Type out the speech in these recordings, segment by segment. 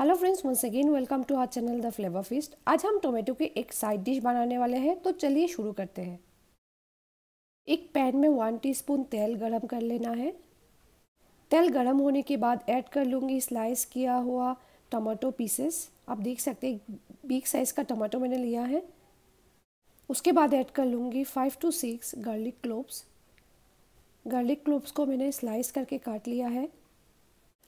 hello friends once again welcome to our channel the flavour feast आज हम tomato के एक साइड डिश बनाने वाले हैं तो चलिए शुरू करते हैं एक पैन में वन टीस्पून तेल गरम कर लेना है तेल गरम होने के बाद ऐड कर लूँगी स्लाइस किया हुआ टमाटो पीसेस आप देख सकते हैं बिग साइज़ का टमाटो मैंने लिया है उसके बाद ऐड कर लूँगी five to six garlic cloves garlic cloves को मैंने स्लाइस करके काट लिया है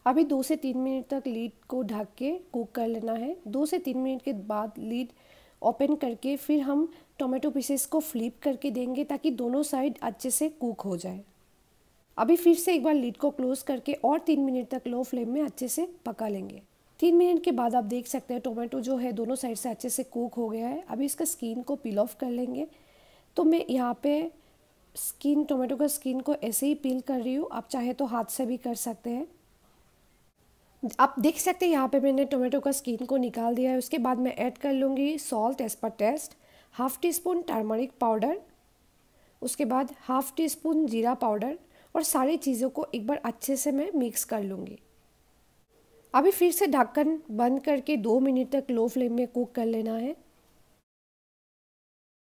अभी हाँ दो से तीन मिनट तक लीड को ढक के कुक कर लेना है दो से तीन मिनट के बाद लीड ओपन करके फिर हम टोमेटो पीसेस को फ्लिप करके देंगे ताकि दोनों साइड अच्छे से कुक हो जाए अभी फिर से एक बार लीड को क्लोज़ करके और तीन मिनट तक लो फ्लेम में अच्छे से पका लेंगे तीन मिनट के बाद आप देख सकते हैं टोमेटो जो है दोनों साइड से अच्छे से कुक हो गया है अभी इसका स्किन को पिल ऑफ कर लेंगे तो मैं यहाँ पे स्किन टोमेटो का स्किन को ऐसे ही पिल कर रही हूँ आप चाहे तो हाथ से भी कर सकते हैं आप देख सकते हैं यहाँ पे मैंने टोमेटो का स्किन को निकाल दिया है उसके बाद मैं ऐड कर लूँगी salt as per taste half teaspoon turmeric powder उसके बाद हाफ़ टी स्पून जीरा पाउडर और सारी चीज़ों को एक बार अच्छे से मैं मिक्स कर लूँगी अभी फिर से ढक्कन बंद करके दो मिनट तक लो फ्लेम में कुक कर लेना है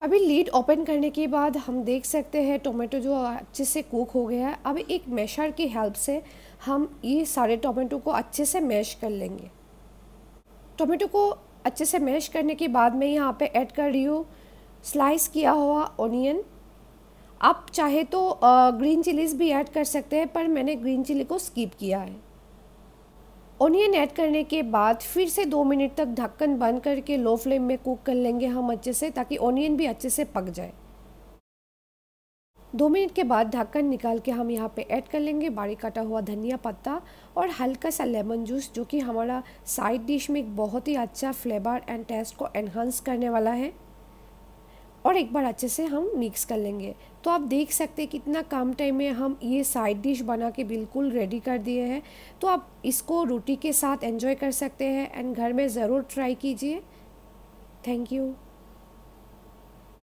अभी लीड ओपन करने के बाद हम देख सकते हैं टोमेटो जो अच्छे से कुक हो गया है अब एक मैशर की हेल्प से हम ये सारे टोमेटो को अच्छे से मैश कर लेंगे टोमेटो को अच्छे से मैश करने के बाद मैं यहाँ पे ऐड कर रही हूँ स्लाइस किया हुआ ऑनियन आप चाहे तो ग्रीन चिलीज़ भी ऐड कर सकते हैं पर मैंने ग्रीन चिली को स्किप किया है ऑनियन ऐड करने के बाद फिर से दो मिनट तक ढक्कन बंद करके लो फ्लेम में कुक कर लेंगे हम अच्छे से ताकि ऑनियन भी अच्छे से पक जाए दो मिनट के बाद ढक्कन निकाल के हम यहाँ पे ऐड कर लेंगे बारीक कटा हुआ धनिया पत्ता और हल्का सा लेमन जूस जो कि हमारा साइड डिश में एक बहुत ही अच्छा फ्लेवर एंड टेस्ट को एनहांस करने वाला है और एक बार अच्छे से हम मिक्स कर लेंगे तो आप देख सकते हैं कितना कम टाइम में हम ये साइड डिश बना के बिल्कुल रेडी कर दिए हैं तो आप इसको रोटी के साथ एंजॉय कर सकते हैं एंड घर में ज़रूर ट्राई कीजिए थैंक यू